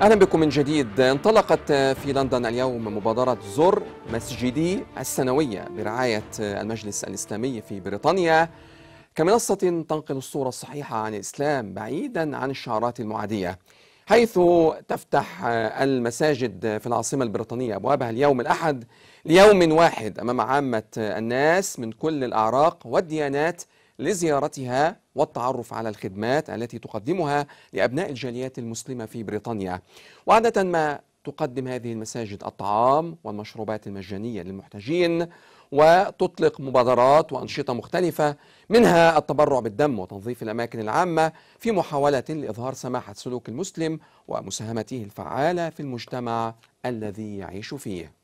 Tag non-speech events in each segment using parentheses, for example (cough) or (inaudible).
اهلا بكم من جديد انطلقت في لندن اليوم مبادره زر مسجدي السنويه برعايه المجلس الاسلامي في بريطانيا كمنصه تنقل الصوره الصحيحه عن الاسلام بعيدا عن الشعارات المعاديه حيث تفتح المساجد في العاصمه البريطانيه ابوابها اليوم الاحد ليوم واحد امام عامه الناس من كل الاعراق والديانات لزيارتها والتعرف على الخدمات التي تقدمها لأبناء الجاليات المسلمة في بريطانيا وعادة ما تقدم هذه المساجد الطعام والمشروبات المجانية للمحتاجين وتطلق مبادرات وأنشطة مختلفة منها التبرع بالدم وتنظيف الأماكن العامة في محاولة لإظهار سماحة سلوك المسلم ومساهمته الفعالة في المجتمع الذي يعيش فيه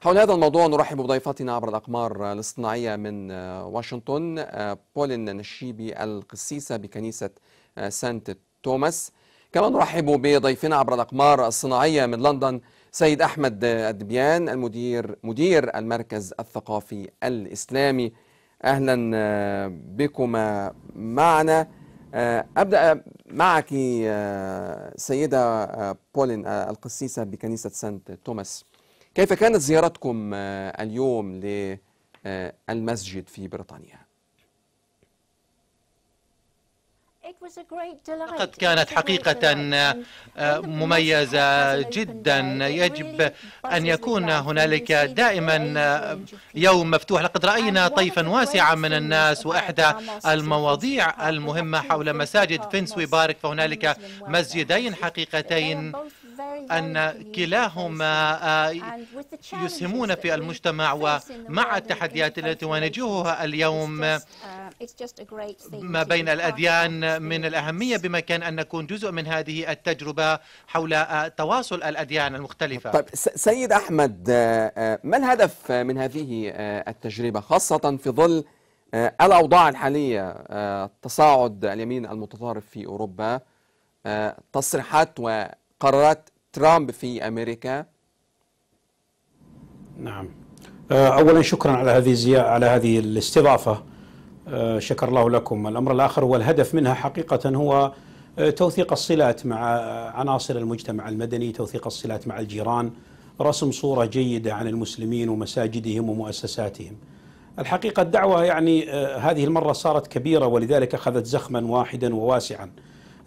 حول هذا الموضوع نرحب بضيفتنا عبر الأقمار الاصطناعية من آه، واشنطن آه، بولين نشيبي القسيسة بكنيسة آه، سانت توماس كما نرحب بضيفنا عبر الأقمار الصناعية من لندن سيد أحمد الدبيان المدير مدير المركز الثقافي الإسلامي أهلا بكما معنا أبدأ معك سيدة بولين القسيسة بكنيسة سانت توماس كيف كانت زيارتكم آه، اليوم للمسجد آه، في بريطانيا؟ لقد كانت حقيقة آه، مميزة جدا يجب أن يكون هنالك دائما يوم مفتوح لقد رأينا طيفا واسعا من الناس وإحدى المواضيع المهمة حول مساجد فينسوي بارك فهنالك مسجدين حقيقتين أن كلاهما آه، يسهمون في المجتمع ومع التحديات التي نواجهها اليوم ما بين الأديان من الأهمية بمكان أن نكون جزء من هذه التجربة حول آه، تواصل الأديان المختلفة طيب سيد أحمد آه، ما الهدف من هذه التجربة خاصة في ظل الأوضاع الحالية تصاعد اليمين المتطرف في أوروبا تصريحات وقرارات ترامب في امريكا؟ نعم آه، اولا شكرا على هذه الزيارة على هذه الاستضافه آه، شكر الله لكم الامر الاخر والهدف منها حقيقه هو آه، توثيق الصلات مع عناصر المجتمع المدني توثيق الصلات مع الجيران رسم صوره جيده عن المسلمين ومساجدهم ومؤسساتهم الحقيقه الدعوه يعني هذه المره صارت كبيره ولذلك اخذت زخما واحدا وواسعا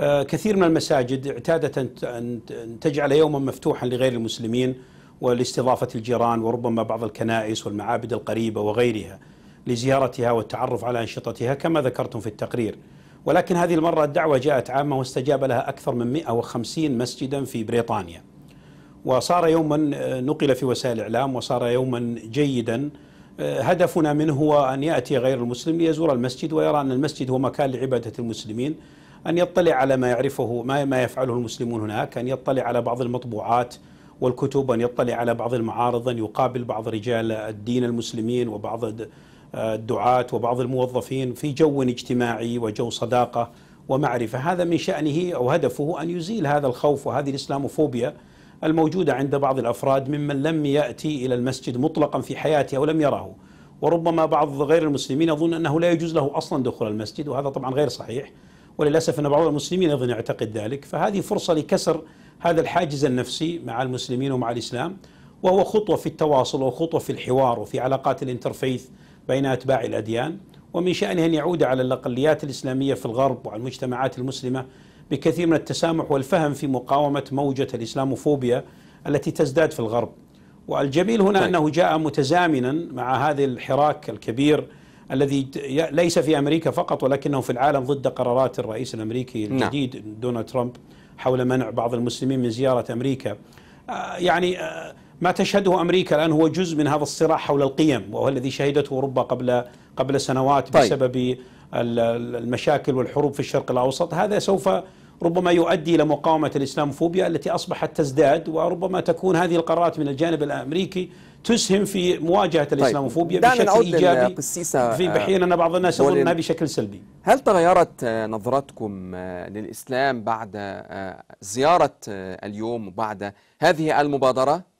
آه، كثير من المساجد اعتادت أن تجعل يوما مفتوحا لغير المسلمين ولاستضافة الجيران وربما بعض الكنائس والمعابد القريبة وغيرها لزيارتها والتعرف على أنشطتها كما ذكرتم في التقرير ولكن هذه المرة الدعوة جاءت عامة واستجاب لها أكثر من 150 مسجدا في بريطانيا وصار يوما آه، نقل في وسائل الإعلام وصار يوما جيدا آه، هدفنا منه هو أن يأتي غير المسلم ليزور المسجد ويرى أن المسجد هو مكان لعبادة المسلمين أن يطلع على ما يعرفه ما ما يفعله المسلمون هناك أن يطلع على بعض المطبوعات والكتب أن يطلع على بعض المعارض أن يقابل بعض رجال الدين المسلمين وبعض الدعاة وبعض الموظفين في جو اجتماعي وجو صداقة ومعرفة هذا من شأنه أو هدفه أن يزيل هذا الخوف وهذه الإسلاموفوبيا الموجودة عند بعض الأفراد ممن لم يأتي إلى المسجد مطلقا في حياته أو لم يره وربما بعض غير المسلمين يظن أنه لا يجوز له أصلا دخول المسجد وهذا طبعا غير صحيح وللأسف أن بعض المسلمين أيضا يعتقد ذلك فهذه فرصة لكسر هذا الحاجز النفسي مع المسلمين ومع الإسلام وهو خطوة في التواصل وخطوة في الحوار وفي علاقات الانترفيث بين أتباع الأديان ومن شأنه أن يعود على الأقليات الإسلامية في الغرب وعلى المجتمعات المسلمة بكثير من التسامح والفهم في مقاومة موجة الإسلاموفوبيا التي تزداد في الغرب والجميل هنا طيب. أنه جاء متزامنا مع هذا الحراك الكبير الذي ليس في امريكا فقط ولكنه في العالم ضد قرارات الرئيس الامريكي نعم. الجديد نعم. دونالد ترامب حول منع بعض المسلمين من زياره امريكا آه، يعني آه، ما تشهده امريكا الان هو جزء من هذا الصراع حول القيم وهو الذي شهدته اوروبا قبل قبل سنوات طيب. بسبب المشاكل والحروب في الشرق الاوسط هذا سوف ربما يؤدي إلى مقاومة الإسلاموفوبيا التي أصبحت تزداد وربما تكون هذه القرارات من الجانب الأمريكي تسهم في مواجهة طيب، الإسلاموفوبيا طيب. بشكل إيجابي في آه، حين أن بعض الناس يظنها بشكل سلبي هل تغيرت آه، نظرتكم آه، للإسلام بعد زيارة اليوم وبعد هذه المبادرة؟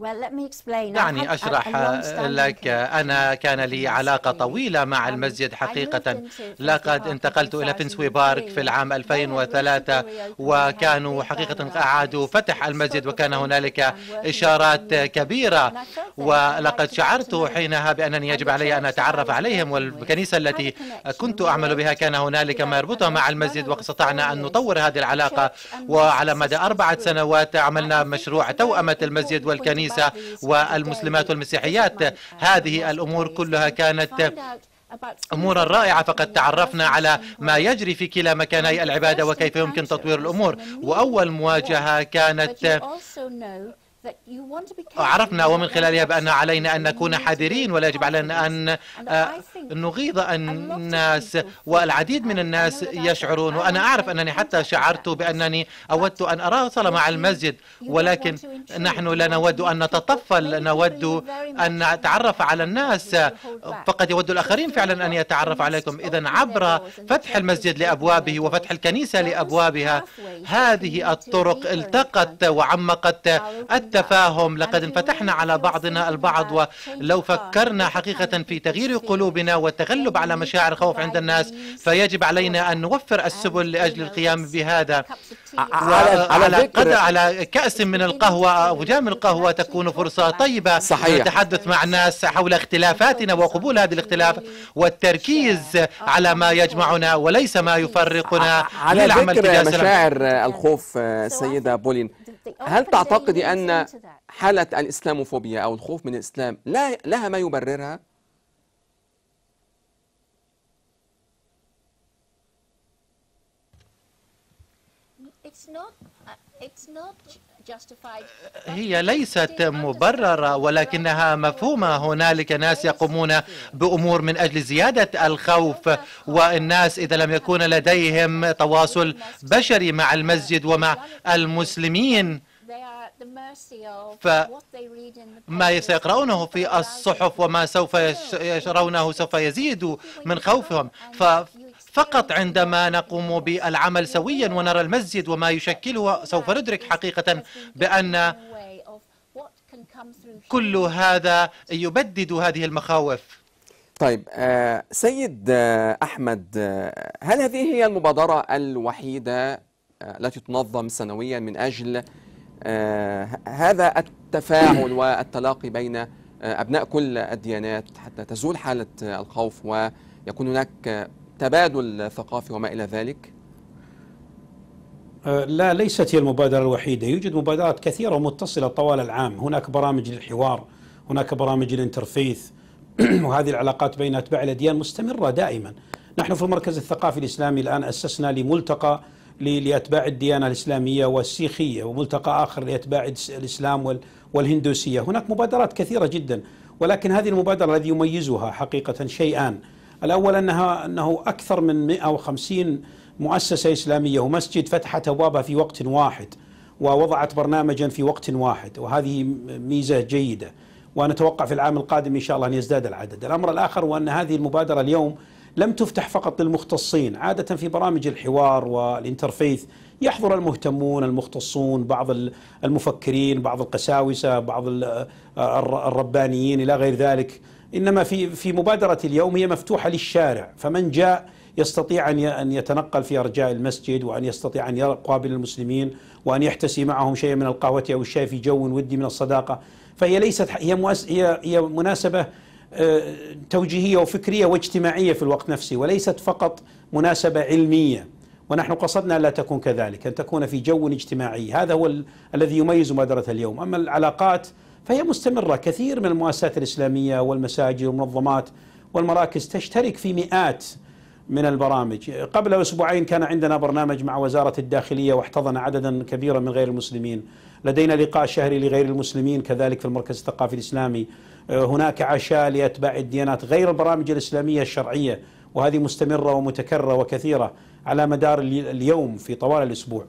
دعني أشرح لك أنا كان لي علاقة طويلة مع المسجد حقيقة لقد انتقلت إلى فنسوي بارك في العام 2003 وكانوا حقيقة أعادوا فتح المسجد وكان هنالك إشارات كبيرة ولقد شعرت حينها بأنني يجب علي أن أتعرف عليهم والكنيسة التي كنت أعمل بها كان هنالك ما يربطها مع المسجد واستطعنا أن نطور هذه العلاقة وعلى مدى أربعة سنوات عملنا مشروع توأمة المسجد والكنيسة الكنيسة والمسلمات والمسيحيات هذه الأمور كلها كانت امورا رائعه فقد تعرفنا على ما يجري في كلا مكاني العباده وكيف يمكن تطوير الامور واول مواجهه كانت عرفنا ومن خلالها بأن علينا أن نكون حذرين ولا يجب علينا أن آه، نغيظ الناس والعديد من الناس يشعرون وأنا أعرف أنني حتى شعرت بأنني أودت أن أراصل مع المسجد ولكن نحن لا نود أن نتطفل نود أن نتعرف على الناس فقد يود الآخرين فعلا أن يتعرف عليكم إذا عبر فتح المسجد لأبوابه وفتح الكنيسة لأبوابها هذه الطرق التقت وعمقت التفاهم لقد انفتحنا على بعضنا البعض ولو فكرنا حقيقة في تغيير قلوبنا والتغلب على مشاعر الخوف عند الناس فيجب علينا أن نوفر السبل لأجل القيام بهذا على, على قدر على كأس من القهوة أو جام القهوة تكون فرصة طيبة صحيح. للتحدث مع الناس حول اختلافاتنا وقبول هذا الاختلاف والتركيز على ما يجمعنا وليس ما يفرقنا على ذكر مشاعر الخوف سيدة بولين هل تعتقد أن حالة الإسلاموفوبيا أو الخوف من الإسلام لا لها ما يبررها؟ It's not, uh, it's not أه، هي ليست مبررة ولكنها مفهومة هنالك ناس يقومون بأمور من أجل زيادة الخوف والناس إذا لم يكون لديهم تواصل بشري مع المسجد ومع المسلمين فما سيقرأونه في الصحف وما سوف يرونه سوف يزيد من خوفهم ف فقط عندما نقوم بالعمل سويا ونرى المسجد وما يشكله سوف ندرك حقيقة بأن كل هذا يبدد هذه المخاوف طيب آه، سيد آه، أحمد آه، هل هذه هي المبادرة الوحيدة التي تنظم سنويا من أجل هذا التفاعل والتلاقي بين أبناء كل الديانات حتى تزول حالة الخوف ويكون هناك تبادل ثقافي وما إلى ذلك؟ أه، لا ليست هي المبادرة الوحيدة يوجد مبادرات كثيرة ومتصله طوال العام هناك برامج للحوار هناك برامج الانترفيث (clears throat) وهذه العلاقات بين أتباع الأديان مستمرة دائما نحن في المركز الثقافي الإسلامي الآن أسسنا لملتقى لأتباع الديانة الإسلامية والسيخية وملتقى آخر لأتباع الإسلام والهندوسية هناك مبادرات كثيرة جدا ولكن هذه المبادرة الذي يميزها حقيقة شيئان الأول أنها أنه أكثر من 150 مؤسسة إسلامية ومسجد فتحت أبوابها في وقت واحد ووضعت برنامجا في وقت واحد وهذه ميزة جيدة ونتوقع في العام القادم إن شاء الله أن يزداد العدد الأمر الآخر هو أن هذه المبادرة اليوم لم تفتح فقط للمختصين عادة في برامج الحوار والإنترفيث يحضر المهتمون المختصون بعض المفكرين بعض القساوسة بعض الربانيين إلى غير ذلك إنما في في مبادرة اليوم هي مفتوحة للشارع فمن جاء يستطيع أن ان يتنقل في أرجاء المسجد وأن يستطيع أن يقابل المسلمين وأن يحتسي معهم شيئا من القهوة أو الشاي في جو ودي من الصداقة فهي ليست هي هي هي مناسبة آه، توجيهية وفكرية واجتماعية في الوقت نفسه وليست فقط مناسبة علمية ونحن قصدنا لا تكون كذلك أن تكون في جو اجتماعي هذا هو الذي يميز مبادرة اليوم أما العلاقات فهي مستمرة كثير من المؤسسات الإسلامية والمساجد والمنظمات والمراكز تشترك في مئات من البرامج قبل أسبوعين كان عندنا برنامج مع وزارة الداخلية واحتضن عددا كبيرا من غير المسلمين لدينا لقاء شهري لغير المسلمين كذلك في المركز الثقافي الإسلامي آه، هناك عشاء لأتباع الديانات غير البرامج الإسلامية الشرعية وهذه مستمرة ومتكررة وكثيرة على مدار اليوم في طوال الأسبوع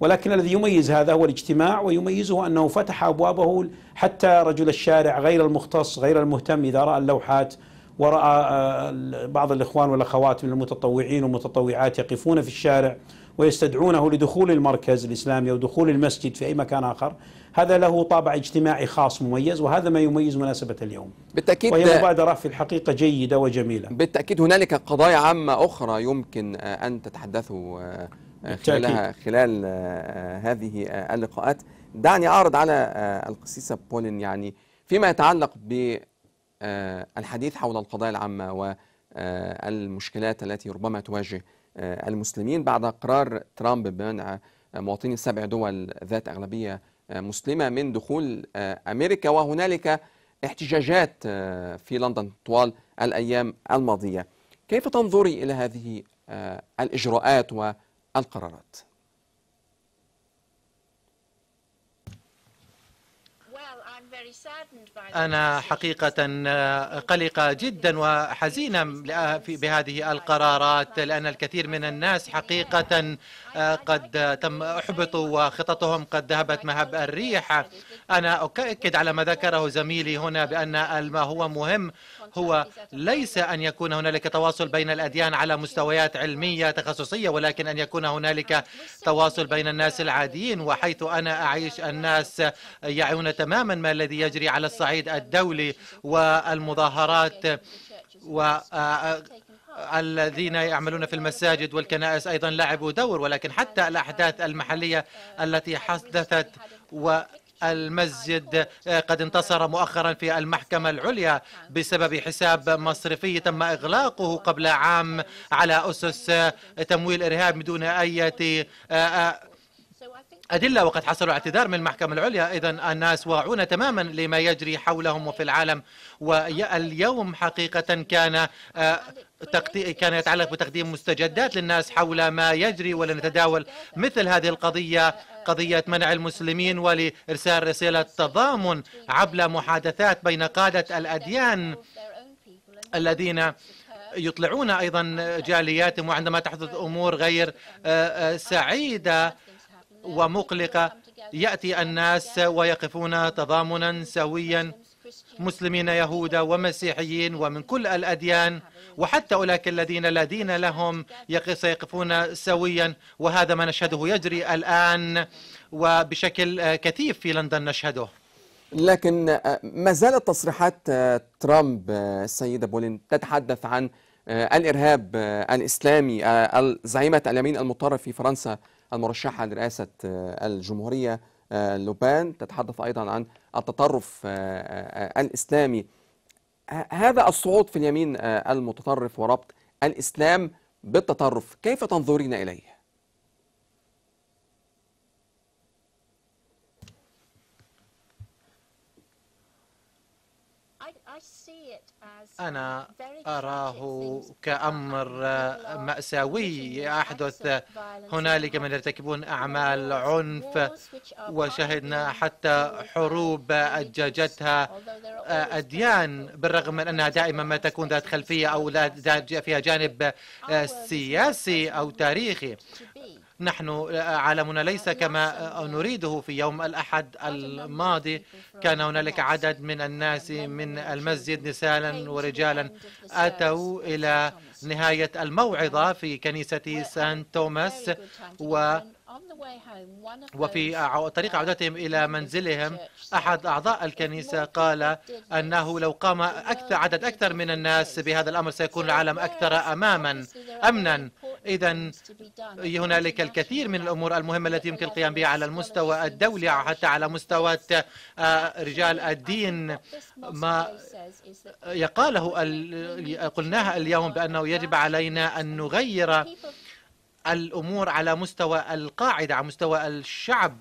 ولكن الذي يميز هذا هو الاجتماع ويميزه انه فتح ابوابه حتى رجل الشارع غير المختص غير المهتم اذا راى اللوحات وراى آه، بعض الاخوان والاخوات من المتطوعين والمتطوعات يقفون في الشارع ويستدعونه لدخول المركز الاسلامي او دخول المسجد في اي مكان اخر، هذا له طابع اجتماعي خاص مميز وهذا ما يميز مناسبه اليوم. بالتاكيد وهي مبادره في الحقيقه جيده وجميله. بالتاكيد هنالك قضايا عامه اخرى يمكن آه، ان تتحدثوا آه، خلالها خلال آه، آه، هذه آه، اللقاءات دعني أعرض على القسيسة بولين يعني فيما يتعلق بالحديث حول القضايا العامة والمشكلات التي ربما تواجه المسلمين بعد قرار ترامب بمنع مواطني سبع دول ذات أغلبية مسلمة من دخول أمريكا وهنالك احتجاجات في لندن طوال الأيام الماضية كيف تنظري إلى هذه الإجراءات و القرارات أنا حقيقة قلقة جدا وحزينة بهذه القرارات لأن الكثير من الناس حقيقة قد تم أحبطوا وخططهم قد ذهبت مهب الريح أنا أؤكد على ما ذكره زميلي هنا بأن ما هو مهم هو ليس أن يكون هنالك تواصل بين الأديان على مستويات علمية تخصصية ولكن أن يكون هنالك تواصل بين الناس العاديين وحيث أنا أعيش الناس يعيون تماما ما الذي يجري على الصعيد الدولي والمظاهرات و آه، الذين يعملون في المساجد والكنائس أيضا لعبوا دور ولكن حتى الأحداث المحلية التي حدثت و المسجد آه، قد انتصر مؤخرا في المحكمة العليا بسبب حساب مصرفي تم إغلاقه قبل عام على أسس آه، تمويل إرهاب بدون أي آه، أدلة وقد حصلوا اعتذار من المحكمة العليا إذا الناس واعون تماما لما يجري حولهم وفي العالم واليوم حقيقة كان كان يتعلق بتقديم مستجدات للناس حول ما يجري ولنتداول مثل هذه القضية قضية منع المسلمين ولإرسال رسالة تضامن عبر محادثات بين قادة الأديان الذين يطلعون أيضا جالياتهم وعندما تحدث أمور غير آه، آه، سعيدة ومقلقة يأتي الناس ويقفون تضامنا سويا مسلمين يهود ومسيحيين ومن كل الأديان وحتى أولئك الذين لا دين لهم سيقفون سويا وهذا ما نشهده يجري الآن وبشكل كثيف في لندن نشهده لكن آه، ما زالت تصريحات آه، ترامب آه، السيدة بولين تتحدث عن الإرهاب الإسلامي زعيمة اليمين المطرف في فرنسا المرشحة لرئاسة الجمهورية آه، لوبان تتحدث أيضا عن التطرف آه، آه، الإسلامي هذا الصعود في اليمين المتطرف وربط الإسلام بالتطرف كيف تنظرين إليه؟ أنا أراه كأمر مأساوي يحدث هنالك من يرتكبون أعمال عنف وشهدنا حتى حروب أججتها آه، أديان بالرغم من أنها دائما ما تكون ذات خلفية أو فيها جانب آه، سياسي أو تاريخي نحن آه، عالمنا ليس آه، كما آه، نريده في يوم الأحد الماضي كان هنالك عدد من الناس من المسجد نساء ورجالا أتوا إلى نهاية الموعظة في كنيسة سان توماس و وفي طريق عودتهم إلى منزلهم أحد أعضاء الكنيسة قال أنه لو قام أكثر عدد أكثر من الناس بهذا الأمر سيكون العالم أكثر أماما أمنا إذا هنالك الكثير من الأمور المهمة التي يمكن القيام بها على المستوى الدولي حتى على مستوى آه، رجال الدين ما يقاله قلناها اليوم بأنه يجب علينا أن نغير الامور على مستوى القاعده على مستوى الشعب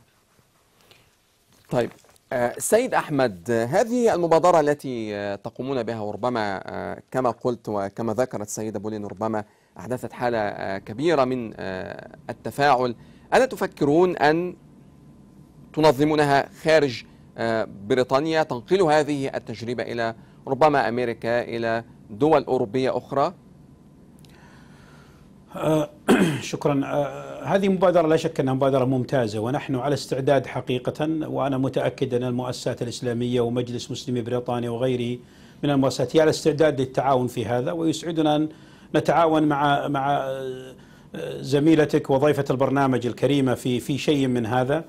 طيب آه، سيد أحمد هذه المبادرة التي تقومون بها وربما آه، كما قلت وكما ذكرت السيدة بولين ربما أحدثت حالة آه، كبيرة من التفاعل ألا تفكرون أن تنظمونها خارج بريطانيا تنقلوا هذه التجربة إلى ربما أمريكا إلى دول أوروبية أخرى آه، (clears throat) شكرا آه، هذه مبادرة لا شك أنها مبادرة ممتازة ونحن على استعداد حقيقة وأنا متأكد أن المؤسسات الإسلامية ومجلس مسلمي بريطانيا وغيره من المؤسسات هي على استعداد للتعاون في هذا ويسعدنا أن نتعاون مع مع آه، زميلتك وضيفة البرنامج الكريمة في في شيء من هذا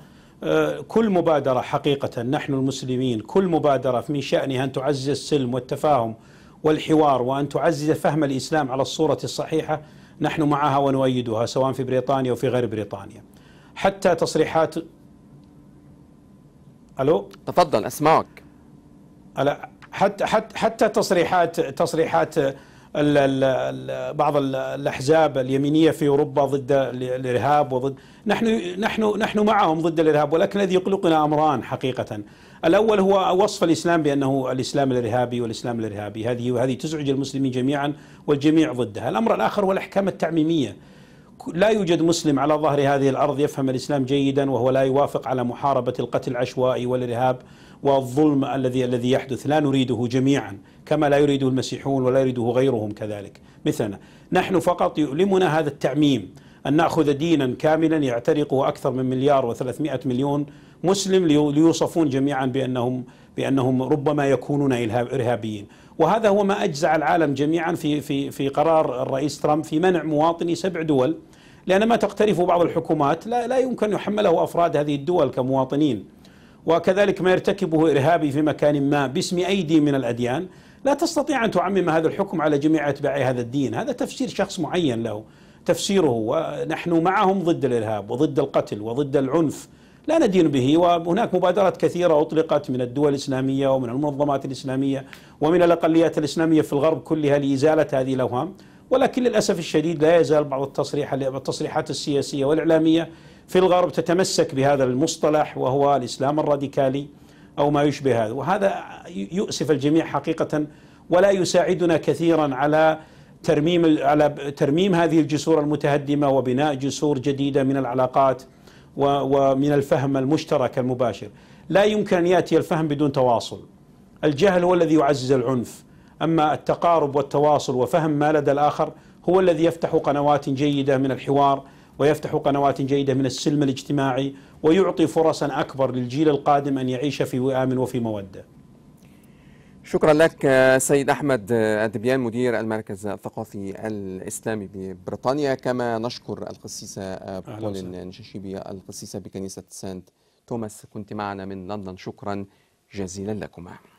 كل مبادرة حقيقة نحن المسلمين كل مبادرة من شأنها أن تعزز السلم والتفاهم والحوار وأن تعزز فهم الإسلام على الصورة الصحيحة نحن معها ونؤيدها سواء في بريطانيا وفي غير بريطانيا حتى تصريحات الو تفضل اسمعك حتى حتى حتى تصريحات تصريحات ال بعض الاحزاب اليمينيه في اوروبا ضد الارهاب وضد نحن نحن نحن معهم ضد الارهاب ولكن الذي يقلقنا امران حقيقه الاول هو وصف الاسلام بانه الاسلام الارهابي والاسلام الارهابي هذه وهذه تزعج المسلمين جميعا والجميع ضدها الامر الاخر هو الاحكام التعميميه لا يوجد مسلم على ظهر هذه الارض يفهم الاسلام جيدا وهو لا يوافق على محاربه القتل العشوائي والارهاب والظلم الذي الذي يحدث لا نريده جميعا كما لا يريده المسيحون ولا يريده غيرهم كذلك مثلنا نحن فقط يؤلمنا هذا التعميم أن نأخذ دينا كاملا يعترقه أكثر من مليار وثلاثمائة مليون مسلم ليوصفون جميعا بأنهم بأنهم ربما يكونون إرهابيين وهذا هو ما أجزع العالم جميعا في, في, في قرار الرئيس ترامب في منع مواطني سبع دول لأن ما تقترفه بعض الحكومات لا, لا يمكن يحمله أفراد هذه الدول كمواطنين وكذلك ما يرتكبه إرهابي في مكان ما باسم أي دين من الأديان لا تستطيع أن تعمم هذا الحكم على جميع أتباع هذا الدين هذا تفسير شخص معين له تفسيره ونحن معهم ضد الإرهاب وضد القتل وضد العنف لا ندين به وهناك مبادرات كثيرة أطلقت من الدول الإسلامية ومن المنظمات الإسلامية ومن الأقليات الإسلامية في الغرب كلها لإزالة هذه الأوهام ولكن للأسف الشديد لا يزال بعض التصريح التصريحات السياسية والإعلامية في الغرب تتمسك بهذا المصطلح وهو الإسلام الراديكالي أو ما يشبه هذا وهذا يؤسف الجميع حقيقة ولا يساعدنا كثيرا على ترميم على ترميم هذه الجسور المتهدمة وبناء جسور جديدة من العلاقات ومن الفهم المشترك المباشر لا يمكن أن يأتي الفهم بدون تواصل الجهل هو الذي يعزز العنف أما التقارب والتواصل وفهم ما لدى الآخر هو الذي يفتح قنوات جيدة من الحوار ويفتح قنوات جيدة من السلم الاجتماعي ويعطي فرصا أكبر للجيل القادم أن يعيش في وئام وفي مودة شكرا لك آه، سيد أحمد الدبيان آه، مدير المركز الثقافي الإسلامي ببريطانيا كما نشكر القسيسة آه، بولين نشاشيبي القسيسة بكنيسة سانت توماس كنت معنا من لندن شكرا جزيلا لكما